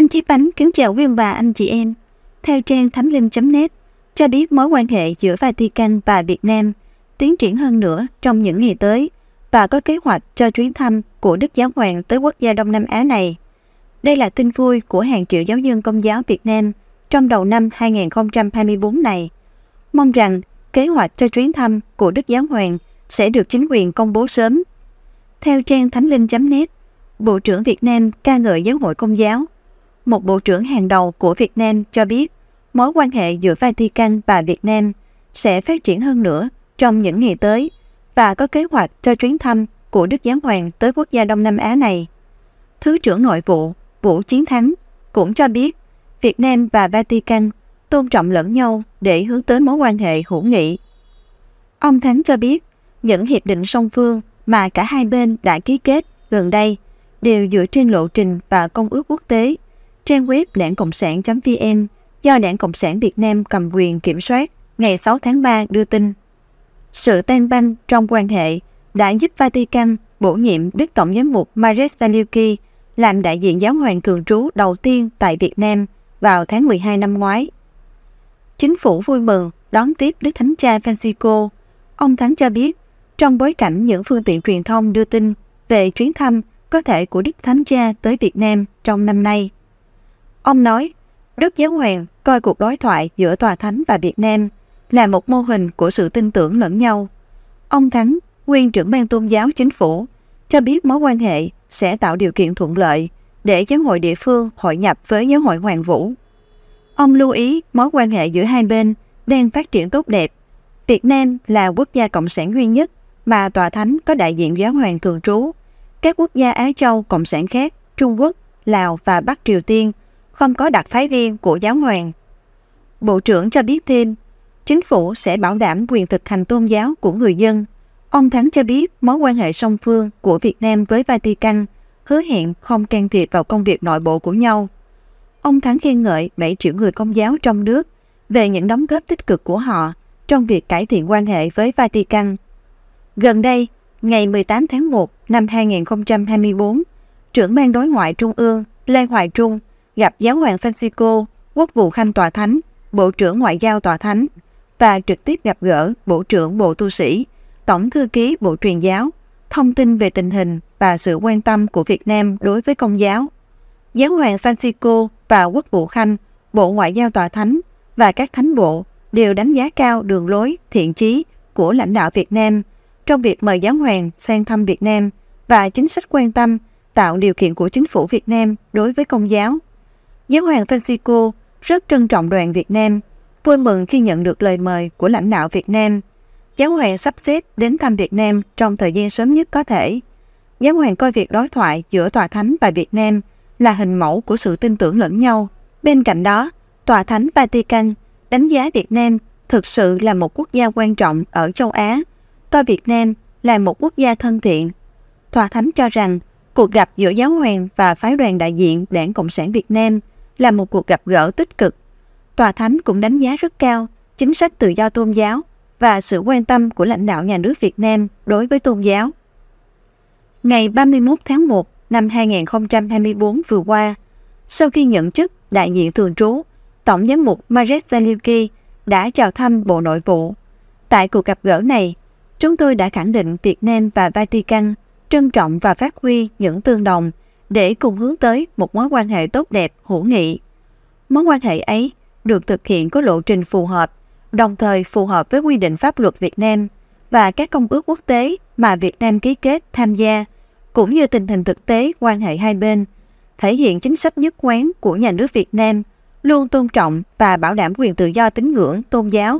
Nam Chí Bánh kính chào quý ông bà anh chị em. Theo trang thánh linh.net cho biết mối quan hệ giữa Vatican và Việt Nam tiến triển hơn nữa trong những ngày tới và có kế hoạch cho chuyến thăm của Đức Giáo Hoàng tới quốc gia Đông Nam Á này. Đây là tin vui của hàng triệu giáo dân công giáo Việt Nam trong đầu năm 2024 này. Mong rằng kế hoạch cho chuyến thăm của Đức Giáo Hoàng sẽ được chính quyền công bố sớm. Theo trang thánh linh.net, Bộ trưởng Việt Nam ca ngợi giáo hội công giáo một bộ trưởng hàng đầu của Việt Nam cho biết mối quan hệ giữa Vatican và Việt Nam sẽ phát triển hơn nữa trong những ngày tới và có kế hoạch cho chuyến thăm của Đức Giáo Hoàng tới quốc gia Đông Nam Á này. Thứ trưởng Nội vụ Vũ Chiến Thắng cũng cho biết Việt Nam và Vatican tôn trọng lẫn nhau để hướng tới mối quan hệ hữu nghị. Ông Thắng cho biết những hiệp định song phương mà cả hai bên đã ký kết gần đây đều dựa trên lộ trình và công ước quốc tế Trang web đảng Cộng sản.vn do Đảng Cộng sản Việt Nam cầm quyền kiểm soát ngày 6 tháng 3 đưa tin. Sự tan banh trong quan hệ đã giúp Vatican bổ nhiệm Đức Tổng giám mục Maris Saliuki làm đại diện giáo hoàng thường trú đầu tiên tại Việt Nam vào tháng 12 năm ngoái. Chính phủ vui mừng đón tiếp Đức Thánh Cha Francisco. Ông Thắng cho biết, trong bối cảnh những phương tiện truyền thông đưa tin về chuyến thăm có thể của Đức Thánh Cha tới Việt Nam trong năm nay. Ông nói, Đức Giáo Hoàng coi cuộc đối thoại giữa Tòa Thánh và Việt Nam là một mô hình của sự tin tưởng lẫn nhau. Ông Thắng, nguyên trưởng ban tôn giáo chính phủ, cho biết mối quan hệ sẽ tạo điều kiện thuận lợi để giáo hội địa phương hội nhập với giáo hội Hoàng Vũ. Ông lưu ý mối quan hệ giữa hai bên đang phát triển tốt đẹp. Việt Nam là quốc gia cộng sản duy nhất mà Tòa Thánh có đại diện giáo hoàng thường trú. Các quốc gia Á Châu cộng sản khác, Trung Quốc, Lào và Bắc Triều Tiên – không có đặc phái viên của giáo hoàng. Bộ trưởng cho biết thêm, chính phủ sẽ bảo đảm quyền thực hành tôn giáo của người dân. Ông Thắng cho biết mối quan hệ song phương của Việt Nam với Vatican hứa hẹn không can thiệp vào công việc nội bộ của nhau. Ông Thắng khen ngợi 7 triệu người công giáo trong nước về những đóng góp tích cực của họ trong việc cải thiện quan hệ với Vatican. Gần đây, ngày 18 tháng 1 năm 2024, trưởng ban đối ngoại Trung ương Lê Hoài Trung gặp giáo hoàng Francisco, quốc vụ khanh tòa thánh, bộ trưởng ngoại giao tòa thánh và trực tiếp gặp gỡ bộ trưởng bộ tu sĩ, tổng thư ký bộ truyền giáo, thông tin về tình hình và sự quan tâm của Việt Nam đối với công giáo. Giáo hoàng Francisco và quốc vụ khanh, bộ ngoại giao tòa thánh và các thánh bộ đều đánh giá cao đường lối thiện chí của lãnh đạo Việt Nam trong việc mời giáo hoàng sang thăm Việt Nam và chính sách quan tâm tạo điều kiện của chính phủ Việt Nam đối với công giáo. Giáo hoàng Francisco rất trân trọng đoàn Việt Nam, vui mừng khi nhận được lời mời của lãnh đạo Việt Nam. Giáo hoàng sắp xếp đến thăm Việt Nam trong thời gian sớm nhất có thể. Giáo hoàng coi việc đối thoại giữa Tòa Thánh và Việt Nam là hình mẫu của sự tin tưởng lẫn nhau. Bên cạnh đó, Tòa Thánh Vatican đánh giá Việt Nam thực sự là một quốc gia quan trọng ở châu Á, coi Việt Nam là một quốc gia thân thiện. Tòa Thánh cho rằng cuộc gặp giữa giáo hoàng và phái đoàn đại diện Đảng Cộng sản Việt Nam – là một cuộc gặp gỡ tích cực. Tòa Thánh cũng đánh giá rất cao chính sách tự do tôn giáo và sự quan tâm của lãnh đạo nhà nước Việt Nam đối với tôn giáo. Ngày 31 tháng 1 năm 2024 vừa qua, sau khi nhận chức đại diện thường trú, Tổng giám mục Marek Zalewski đã chào thăm Bộ Nội vụ. Tại cuộc gặp gỡ này, chúng tôi đã khẳng định Việt Nam và Vatican trân trọng và phát huy những tương đồng để cùng hướng tới một mối quan hệ tốt đẹp, hữu nghị. Mối quan hệ ấy được thực hiện có lộ trình phù hợp, đồng thời phù hợp với quy định pháp luật Việt Nam và các công ước quốc tế mà Việt Nam ký kết tham gia, cũng như tình hình thực tế quan hệ hai bên, thể hiện chính sách nhất quán của nhà nước Việt Nam luôn tôn trọng và bảo đảm quyền tự do tín ngưỡng, tôn giáo,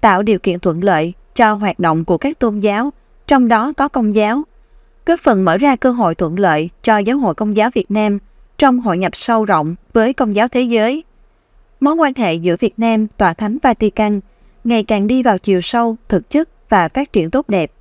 tạo điều kiện thuận lợi cho hoạt động của các tôn giáo, trong đó có công giáo, góp phần mở ra cơ hội thuận lợi cho giáo hội công giáo Việt Nam trong hội nhập sâu rộng với công giáo thế giới. Mối quan hệ giữa Việt Nam, Tòa Thánh Vatican ngày càng đi vào chiều sâu, thực chất và phát triển tốt đẹp.